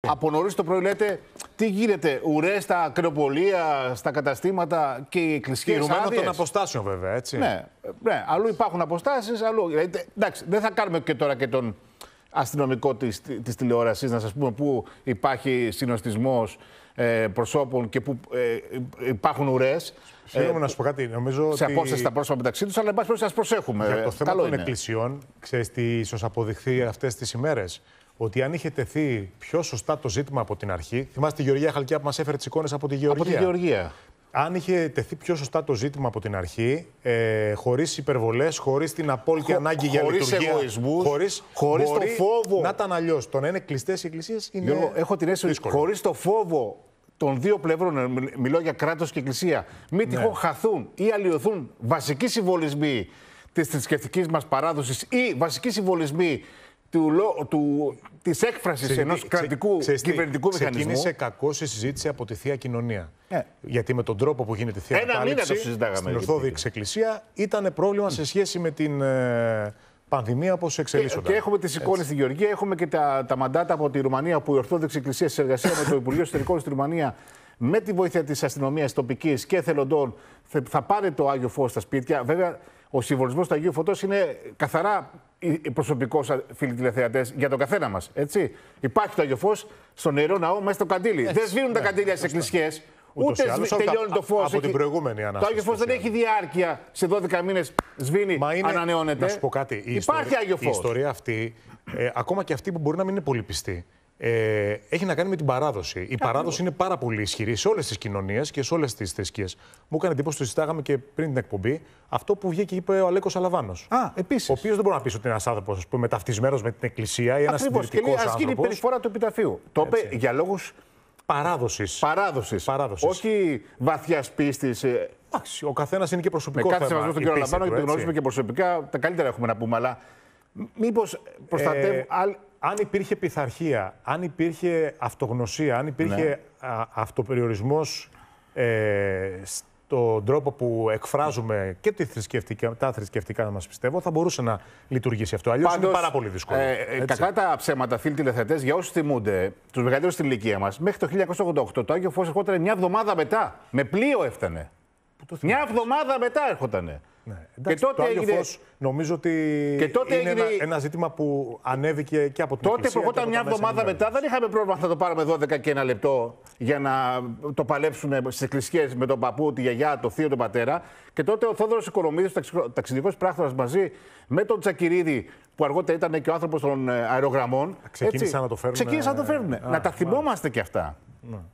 Ε. Από νωρίς το πρωί λέτε τι γίνεται, ουρές στα ακροπολία, στα καταστήματα και οι εκκλησίε. Δεδομένων των αποστάσεων, βέβαια, έτσι. Ναι, ναι αλλού υπάρχουν αποστάσεις, αλλού. Δηλαδή, εντάξει, δεν θα κάνουμε και τώρα και τον αστυνομικό της, της τηλεόρασης, να σας πούμε πού υπάρχει συνοστισμός ε, προσώπων και πού ε, υπάρχουν ουρές, Συγγνώμη ε, να σου πω κάτι. Νομίζω σε ότι... απόσταση τα πρόσωπα μεταξύ τους, αλλά εν πάση περιπτώσει, α προσέχουμε. Για το θέμα Καλό των είναι. εκκλησιών, ξέρεις τι ίσως αποδειχθεί αυτές τις ημέρες ότι αν είχε τεθεί πιο σωστά το ζήτημα από την αρχή. Θυμάστε τη Γεωργία Χαλκιά που μας έφερε τις εικόνες από τη Γεωργία. Από τη Γεωργία. Αν είχε τεθεί πιο σωστά το ζήτημα από την αρχή, ε, χωρίς υπερβολές, χωρίς την απόλυτη Χω, ανάγκη για λειτουργία. Χωρίς χωρίς το φόβο. Να ήταν αλλιώς. Το να είναι κλειστές οι εκκλησίες είναι. έχω την αίσθηση χωρίς το φόβο των δύο πλευρών, ε, μιλώ για κράτος και εκκλησία, Μη ναι. τυχόν χαθούν ή αλλοιωθούν βασικοί συμβολισμοί της θρησκευτικής μας παράδοσης ή βασικοί συμβολισμοί του, του, της έκφρασης ενός ξε, ξε, κυβερνητικού ξε, μηχανισμού. Ξεκίνησε κακό η συζήτηση από τη Θεία Κοινωνία. Ναι. Γιατί με τον τρόπο που γίνεται η Θεία Ένα μήνα το συζητάγαμε. Στην Ορθόδοξη Εκκλησία ήταν πρόβλημα σε σχέση με την... Ε, πανδημία όπω εξελίσσονται. Και, έχουμε τις εικόνες στη Γεωργία, έχουμε και τα, τα μαντάτα από τη Ρουμανία που η Ορθόδοξη Εκκλησία συνεργασία με το Υπουργείο Εσωτερικών στη Ρουμανία με τη βοήθεια της αστυνομίας τοπικής και εθελοντών θα πάρει το Άγιο Φως στα σπίτια. Βέβαια, ο συμβολισμός του Αγίου Φωτός είναι καθαρά προσωπικό, φίλοι τηλεθεατές, για τον καθένα μας. Υπάρχει το Άγιο Φως στο νερό ναό μέσα στο καντήλι. δεν σβήνουν τα ναι, καντήλια στις σε εκκλησίε. Ούτε τελειώνει το φως. Από την προηγούμενη ανάσταση. Το Άγιο Φω δεν έχει διάρκεια. Σε 12 μήνες σβήνει, Μα είναι... ανανεώνεται. Να σου πω κάτι. Η Υπάρχει ιστορία, Άγιο Φω. Η ιστορία αυτή, ε, ακόμα και αυτή που μπορεί να μην είναι πολύ πιστή, ε, έχει να κάνει με την παράδοση. Η παράδοση είναι πάρα πολύ ισχυρή σε όλες τις κοινωνίες και σε όλες τις θρησκείες. Μου έκανε εντύπωση, το συζητάγαμε και πριν την εκπομπή, αυτό που βγήκε και είπε ο Αλέκος Αλαβάνος. Α, επίσης. Ο οποίος δεν μπορεί να πει ότι είναι ένας άνθρωπος που είναι με την Εκκλησία ή ένας συντηρητικό άνθρωπο. Ας γίνει η περιφορά του επιταφείου. Το είπε για λόγους παράδοσης. Παράδοσης. Όχι βαθιάς πίστης. Ε. Εντάξει, ο καθένας είναι και προσωπικό. Με κάθε σεβασμό στον γιατί το γνωρίζουμε και προσωπικά, τα καλύτερα έχουμε να πούμε, αλλά Μήπως. Ε, αν υπήρχε πειθαρχία, αν υπήρχε αυτογνωσία, αν υπήρχε ναι. ε, στον τρόπο που εκφράζουμε και τη θρησκευτικά, να θρησκευτικά μας πιστεύω, θα μπορούσε να λειτουργήσει αυτό. Αλλιώς είναι πάρα πολύ δύσκολο. Ε, ε κακά τα ψέματα, φίλοι τηλεθετέ, για όσους θυμούνται, τους μεγαλύτερους στην ηλικία μας, μέχρι το 1988 το Άγιο Φως ερχόταν μια εβδομάδα μετά. Με πλοίο έφτανε. Μια εβδομάδα μετά έρχοντανε. Ναι. Εντάξει, και τότε το Φως, νομίζω ότι είναι έγινε... ένα, ζήτημα που ανέβηκε και από την Τότε που όταν μια εβδομάδα μετά δεν είχαμε πρόβλημα να το πάρουμε 12 και ένα λεπτό για να το παλέψουμε στις εκκλησίες με τον παππού, τη γιαγιά, το θείο, τον πατέρα. Και τότε ο Θόδωρος ο ταξιδικός πράκτορας μαζί με τον Τσακυρίδη, που αργότερα ήταν και ο άνθρωπος των ε, αερογραμμών. Ξεκίνησαν να το φέρουν. Ξεκίνησαν να το ε, φέρουν. Ε, να τα θυμόμαστε και αυτά. Ναι.